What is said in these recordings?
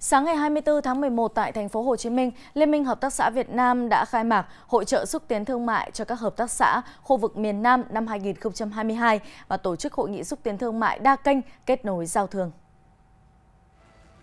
Sáng ngày 24 tháng 11 tại thành phố Hồ Chí Minh, Liên minh Hợp tác xã Việt Nam đã khai mạc hội trợ xúc tiến thương mại cho các hợp tác xã khu vực miền Nam năm 2022 và tổ chức hội nghị xúc tiến thương mại đa kênh kết nối giao thương.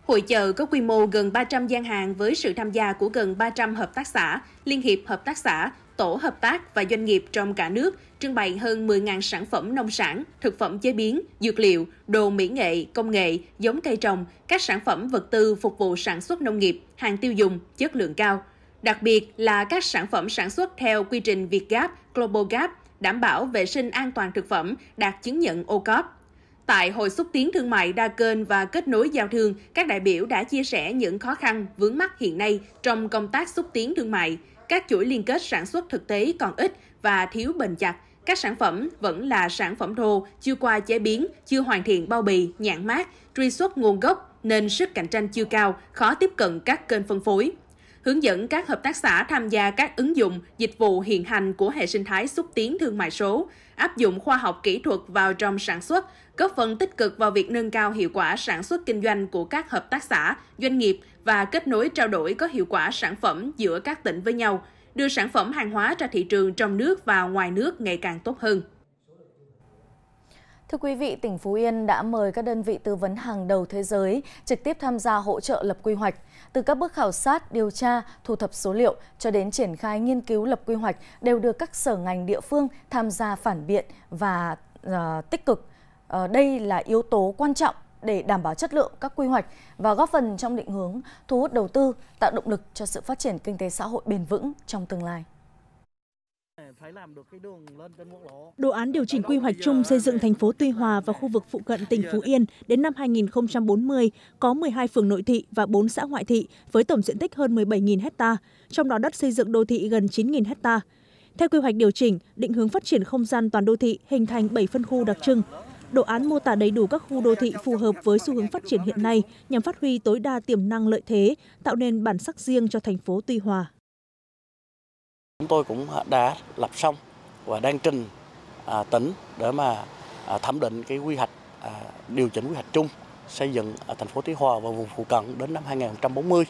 Hội trợ có quy mô gần 300 gian hàng với sự tham gia của gần 300 hợp tác xã, liên hiệp hợp tác xã, tổ hợp tác và doanh nghiệp trong cả nước trưng bày hơn 10.000 sản phẩm nông sản, thực phẩm chế biến, dược liệu, đồ mỹ nghệ, công nghệ, giống cây trồng, các sản phẩm vật tư phục vụ sản xuất nông nghiệp, hàng tiêu dùng, chất lượng cao. Đặc biệt là các sản phẩm sản xuất theo quy trình Việt Gap, Global Gap, đảm bảo vệ sinh an toàn thực phẩm, đạt chứng nhận ô Tại hội xúc tiến thương mại đa kênh và kết nối giao thương, các đại biểu đã chia sẻ những khó khăn, vướng mắc hiện nay trong công tác xúc tiến thương mại. Các chuỗi liên kết sản xuất thực tế còn ít và thiếu bền chặt. Các sản phẩm vẫn là sản phẩm thô, chưa qua chế biến, chưa hoàn thiện bao bì, nhãn mát, truy xuất nguồn gốc nên sức cạnh tranh chưa cao, khó tiếp cận các kênh phân phối hướng dẫn các hợp tác xã tham gia các ứng dụng, dịch vụ hiện hành của hệ sinh thái xúc tiến thương mại số, áp dụng khoa học kỹ thuật vào trong sản xuất, góp phần tích cực vào việc nâng cao hiệu quả sản xuất kinh doanh của các hợp tác xã, doanh nghiệp và kết nối trao đổi có hiệu quả sản phẩm giữa các tỉnh với nhau, đưa sản phẩm hàng hóa ra thị trường trong nước và ngoài nước ngày càng tốt hơn. Thưa quý vị, tỉnh Phú Yên đã mời các đơn vị tư vấn hàng đầu thế giới trực tiếp tham gia hỗ trợ lập quy hoạch. Từ các bước khảo sát, điều tra, thu thập số liệu cho đến triển khai nghiên cứu lập quy hoạch đều được các sở ngành địa phương tham gia phản biện và uh, tích cực. Uh, đây là yếu tố quan trọng để đảm bảo chất lượng các quy hoạch và góp phần trong định hướng thu hút đầu tư, tạo động lực cho sự phát triển kinh tế xã hội bền vững trong tương lai. Đồ án điều chỉnh quy hoạch chung ờ, xây dựng thành phố Tuy Hòa và khu vực phụ cận tỉnh Phú ờ, Yên đến năm 2040 có 12 phường nội thị và 4 xã ngoại thị với tổng diện tích hơn 17.000 ha, trong đó đất xây dựng đô thị gần 9.000 ha. Theo quy hoạch điều chỉnh, định hướng phát triển không gian toàn đô thị hình thành 7 phân khu đặc trưng. Đồ án mô tả đầy đủ các khu đô thị phù hợp với xu hướng phát triển hiện nay nhằm phát huy tối đa tiềm năng lợi thế, tạo nên bản sắc riêng cho thành phố Tuy Hòa. Chúng tôi cũng đã lập xong và đang trình à, tỉnh để mà à, thẩm định cái quy hoạch à, điều chỉnh quy hoạch chung xây dựng ở thành phố Tuy Hòa và vùng phụ cận đến năm 2040.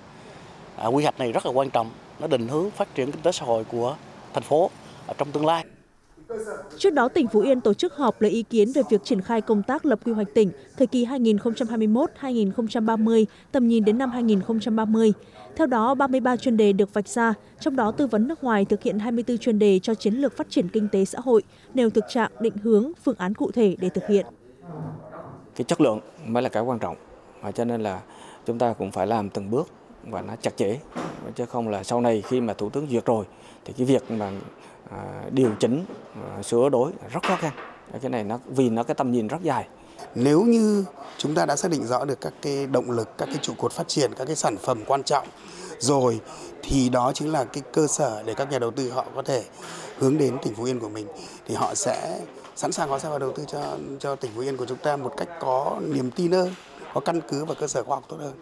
quy hoạch này rất là quan trọng, nó định hướng phát triển kinh tế xã hội của thành phố trong tương lai. Trước đó, tỉnh Phú Yên tổ chức họp lấy ý kiến về việc triển khai công tác lập quy hoạch tỉnh thời kỳ 2021-2030, tầm nhìn đến năm 2030. Theo đó, 33 chuyên đề được vạch ra, trong đó tư vấn nước ngoài thực hiện 24 chuyên đề cho chiến lược phát triển kinh tế xã hội, nêu thực trạng, định hướng, phương án cụ thể để thực hiện. Cái chất lượng mới là cái quan trọng, và cho nên là chúng ta cũng phải làm từng bước và nó chặt chẽ chứ không là sau này khi mà thủ tướng duyệt rồi thì cái việc mà À, điều chỉnh à, sửa đổi rất khó khăn cái này nó vì nó cái tầm nhìn rất dài nếu như chúng ta đã xác định rõ được các cái động lực các cái trụ cột phát triển các cái sản phẩm quan trọng rồi thì đó chính là cái cơ sở để các nhà đầu tư họ có thể hướng đến tỉnh Phú Yên của mình thì họ sẽ sẵn sàng họ sẽ vào đầu tư cho cho tỉnh Phú Yên của chúng ta một cách có niềm tin hơn có căn cứ và cơ sở khoa học tốt hơn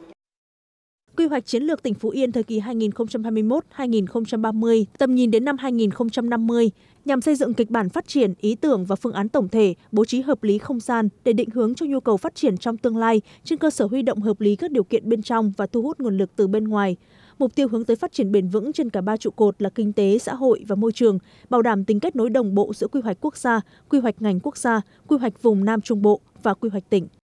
quy hoạch chiến lược tỉnh Phú Yên thời kỳ 2021-2030, tầm nhìn đến năm 2050, nhằm xây dựng kịch bản phát triển, ý tưởng và phương án tổng thể, bố trí hợp lý không gian để định hướng cho nhu cầu phát triển trong tương lai trên cơ sở huy động hợp lý các điều kiện bên trong và thu hút nguồn lực từ bên ngoài. Mục tiêu hướng tới phát triển bền vững trên cả ba trụ cột là kinh tế, xã hội và môi trường, bảo đảm tính kết nối đồng bộ giữa quy hoạch quốc gia, quy hoạch ngành quốc gia, quy hoạch vùng Nam Trung Bộ và quy hoạch tỉnh.